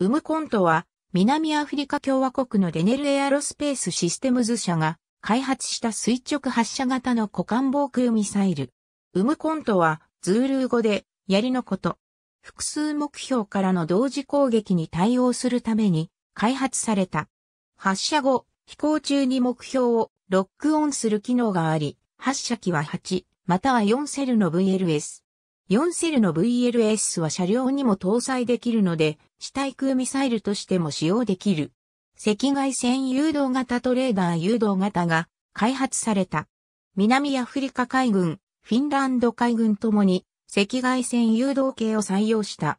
ウムコントは、南アフリカ共和国のデネルエアロスペースシステムズ社が開発した垂直発射型の股間防空ミサイル。ウムコントは、ズールー語で、槍のこと。複数目標からの同時攻撃に対応するために開発された。発射後、飛行中に目標をロックオンする機能があり、発射機は8、または4セルの VLS、4セルの VLS は車両にも搭載できるので、地対空ミサイルとしても使用できる。赤外線誘導型トレーダー誘導型が開発された。南アフリカ海軍、フィンランド海軍ともに赤外線誘導系を採用した。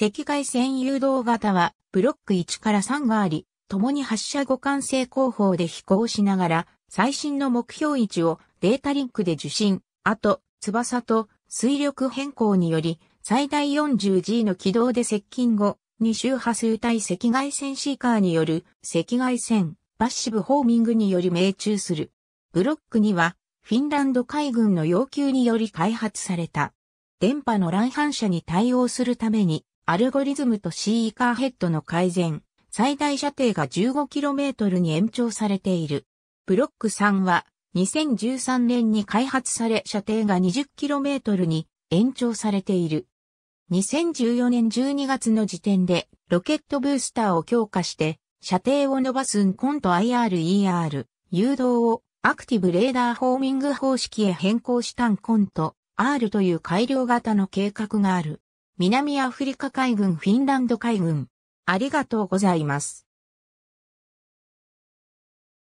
赤外線誘導型はブロック1から3があり、共に発射互換性工法で飛行しながら、最新の目標位置をデータリンクで受信、あと、翼と水力変更により、最大 40G の軌道で接近後、二周波数対赤外線シーカーによる赤外線パッシブホーミングにより命中する。ブロックにはフィンランド海軍の要求により開発された。電波の乱反射に対応するためにアルゴリズムとシーカーヘッドの改善、最大射程が 15km に延長されている。ブロック3は2013年に開発され射程が 20km に延長されている。2014年12月の時点でロケットブースターを強化して射程を伸ばすんコント IRER 誘導をアクティブレーダーホーミング方式へ変更したんコント R という改良型の計画がある。南アフリカ海軍フィンランド海軍。ありがとうございます。